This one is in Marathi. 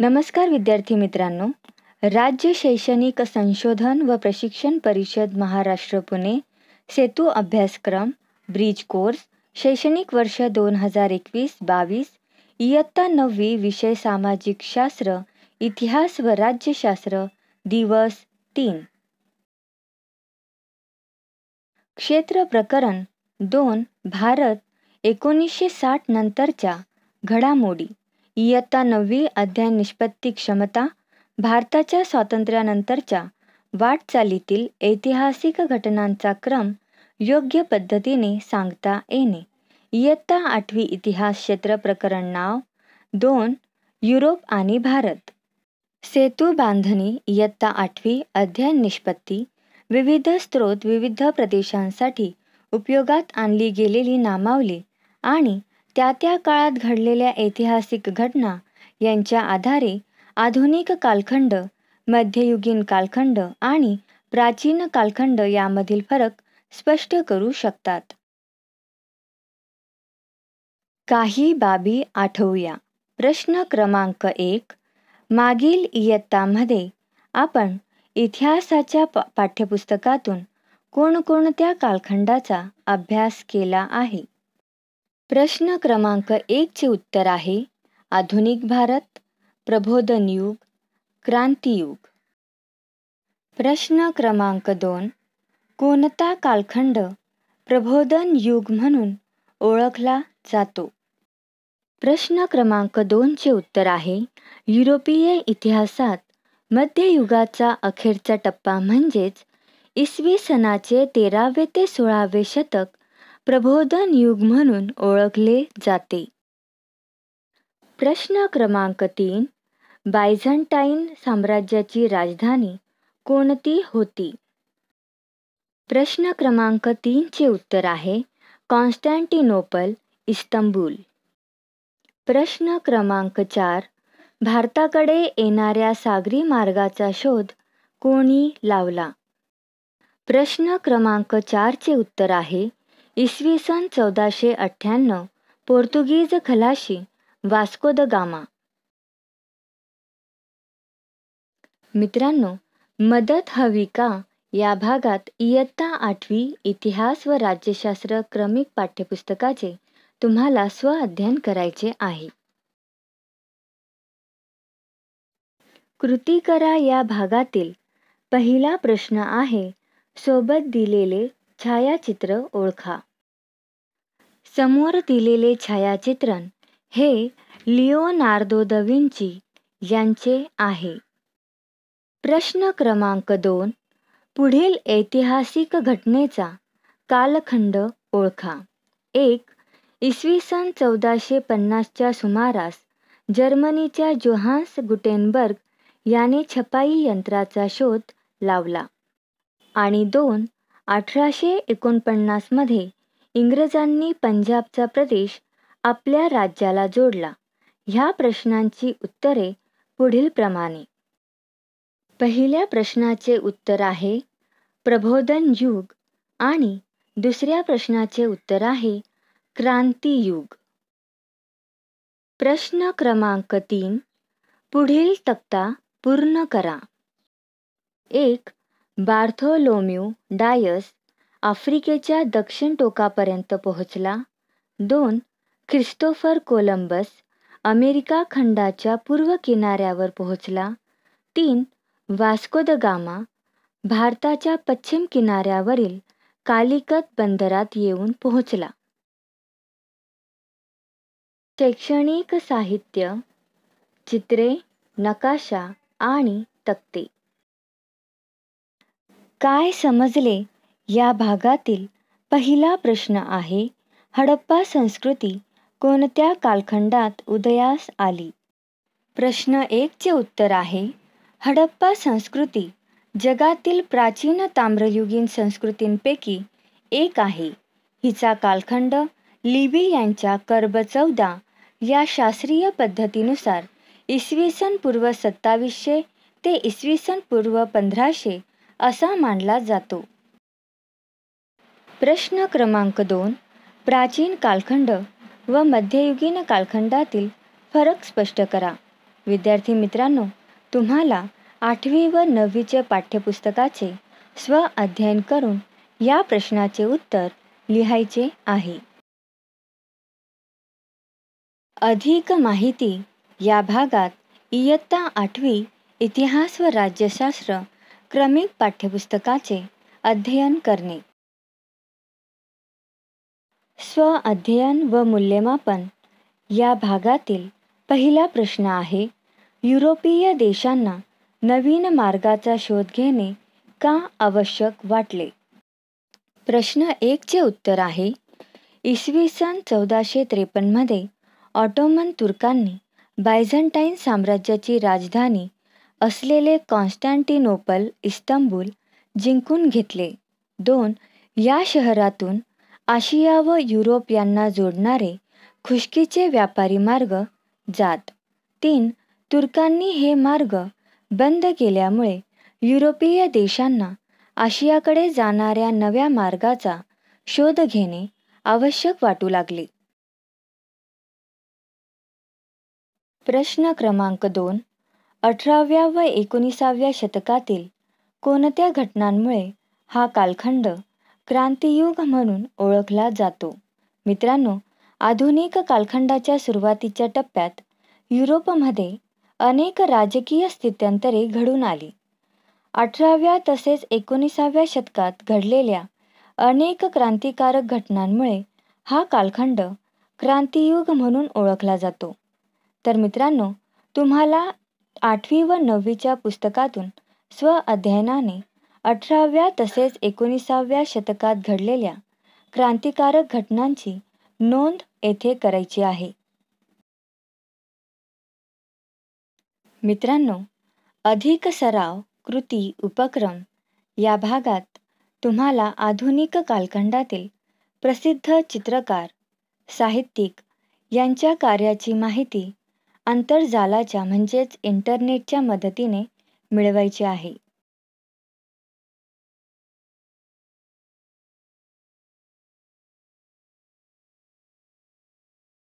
नमस्कार विद्यार्थी मित्रांनो राज्य शैक्षणिक संशोधन व प्रशिक्षण परिषद महाराष्ट्र पुणे सेतू अभ्यासक्रम ब्रिज कोर्स शैक्षणिक वर्ष दोन हजार एकवीस बावीस इयत्ता नववी विषय सामाजिक शास्त्र इतिहास व राज्यशास्त्र दिवस तीन क्षेत्र प्रकरण दोन भारत एकोणीसशे साठ नंतरच्या घडामोडी इयत्ता नववी अध्याय निष्पत्ती क्षमता भारताच्या स्वातंत्र्यानंतरच्या वाटचालीतील ऐतिहासिक घटनांचा क्रम योग्य पद्धतीने सांगता येणे इयत्ता आठवी इतिहास क्षेत्र प्रकरण नाव दोन युरोप आणि भारत सेतू बांधणी इयत्ता आठवी अध्ययन निष्पत्ती विविध स्रोत विविध प्रदेशांसाठी उपयोगात आणली गेलेली नामावली आणि त्या त्या काळात घडलेल्या ऐतिहासिक घटना यांच्या आधारे आधुनिक कालखंड मध्ययुगीन कालखंड आणि प्राचीन कालखंड यामधील फरक स्पष्ट करू शकतात काही बाबी आठवूया प्रश्न क्रमांक एक मागील इयत्तामध्ये आपण इतिहासाच्या पाठ्यपुस्तकातून कोणकोणत्या कालखंडाचा अभ्यास केला आहे प्रश्न क्रमांक एकचे उत्तर आहे आधुनिक भारत प्रबोधन युग क्रांतीयुग प्रश्न क्रमांक दोन कोणता कालखंड प्रबोधन युग म्हणून ओळखला जातो प्रश्न क्रमांक दोनचे उत्तर आहे युरोपीय इतिहासात मध्ययुगाचा अखेरचा टप्पा म्हणजेच इसवी सनाचे तेरावे ते सोळावे शतक प्रबोधन युग म्हणून ओळखले जाते प्रश्न क्रमांक तीन बायझंटाईन साम्राज्याची राजधानी कोणती होती प्रश्न क्रमांक तीनचे उत्तर आहे कॉन्स्टँटिनोपल इस्तंबूल प्रश्न क्रमांक चार भारताकडे येणाऱ्या सागरी मार्गाचा शोध कोणी लावला प्रश्न क्रमांक चारचे उत्तर आहे इसवी सन चौदाशे अठ्ठ्याण्णव पोर्तुगीज खलाशी वास्को द गामा मित्रांनो मदत हवी का या भागात इयत्ता आठवी इतिहास व राज्यशास्त्र क्रमिक पाठ्यपुस्तकाचे तुम्हाला स्व अध्ययन करायचे आहे कृती करा या भागातील पहिला प्रश्न आहे सोबत दिलेले छायाचित्र ओळखा समोर दिलेले छायाचित्रण हे लिओनार्दो द विंची यांचे आहे प्रश्न क्रमांक दोन पुढील ऐतिहासिक घटनेचा कालखंड ओळखा एक इसवी सन चौदाशे पन्नासच्या सुमारास जर्मनीच्या जोहान्स गुटेनबर्ग याने छपाई यंत्राचा शोध लावला आणि दोन अठराशे एकोणपन्नासमध्ये इंग्रजांनी पंजाबचा प्रदेश आपल्या राज्याला जोडला ह्या प्रश्नांची उत्तरे पुढीलप्रमाणे पहिल्या प्रश्नाचे उत्तर आहे प्रबोधन युग आणि दुसऱ्या प्रश्नाचे उत्तर आहे क्रांती युग प्रश्न क्रमांक तीन पुढील तक्ता पूर्ण करा एक बार्थोलोम्यू डायस आफ्रिकेच्या दक्षिण टोकापर्यंत पोहोचला दोन क्रिस्टोफर कोलंबस अमेरिका खंडाच्या पूर्व किनाऱ्यावर पोहोचला तीन वास्को द गामा भारताच्या पश्चिम किनाऱ्यावरील कालिकत बंदरात येऊन पोहोचला शैक्षणिक साहित्य चित्रे नकाशा आणि तक्ते काय समजले या भागातील पहिला प्रश्न आहे हडप्पा संस्कृती कोणत्या कालखंडात उदयास आली प्रश्न एकचे उत्तर आहे हडप्पा संस्कृती जगातील प्राचीन ताम्रयुगीन संस्कृतींपैकी एक आहे हिचा कालखंड लिबी यांच्या कर्ब चौदा या शास्त्रीय पद्धतीनुसार इसवी सन पूर्व सत्तावीसशे ते इसवी सन पूर्व पंधराशे असा मानला जातो प्रश्न क्रमांक दोन प्राचीन कालखंड व मध्ययुगीन कालखंडातील फरक स्पष्ट करा विद्यार्थी मित्रांनो तुम्हाला आठवी व नववीच्या पाठ्यपुस्तकाचे स्व अध्ययन करून या प्रश्नाचे उत्तर लिहायचे आहे अधिक माहिती या भागात इयत्ता आठवी इतिहास व राज्यशास्त्र क्रमिक पाठ्यपुस्तकाचे अध्ययन करणे स्व अध्ययन व मूल्यमापन या भागातील पहिला प्रश्न आहे युरोपीय देशांना नवीन मार्गाचा शोध घेणे का आवश्यक वाटले प्रश्न चे उत्तर आहे इसवी सन चौदाशे त्रेपन्नमध्ये ऑटोमन तुर्कांनी बायझंटाईन साम्राज्याची राजधानी असलेले कॉन्स्टँटिनोपल इस्तंबूल जिंकून घेतले दोन या शहरातून आशिया व युरोप यांना जोडणारे खुशकीचे व्यापारी मार्ग जात तीन तुर्कांनी हे मार्ग बंद केल्यामुळे युरोपीय देशांना आशियाकडे जाणाऱ्या नव्या मार्गाचा शोध घेणे आवश्यक वाटू लागले प्रश्न क्रमांक दोन अठराव्या व एकोणीसाव्या शतकातील कोणत्या घटनांमुळे हा कालखंड क्रांतियुग म्हणून ओळखला जातो मित्रांनो आधुनिक कालखंडाच्या सुरुवातीच्या टप्प्यात युरोपमध्ये अनेक राजकीय स्थित्यंतरे घडून आली अठराव्या तसेच एकोणिसाव्या शतकात घडलेल्या अनेक क्रांतिकारक घटनांमुळे हा कालखंड क्रांतियुग म्हणून ओळखला जातो तर मित्रांनो तुम्हाला आठवी व नववीच्या पुस्तकातून स्वअध्ययनाने अठराव्या तसेच एकोणीसाव्या शतकात घडलेल्या क्रांतिकारक घटनांची नोंद येथे करायची आहे मित्रांनो अधिक सराव कृती उपक्रम या भागात तुम्हाला आधुनिक कालखंडातील प्रसिद्ध चित्रकार साहित्यिक यांच्या कार्याची माहिती आंतरजालाच्या म्हणजेच इंटरनेटच्या मदतीने मिळवायचे आहे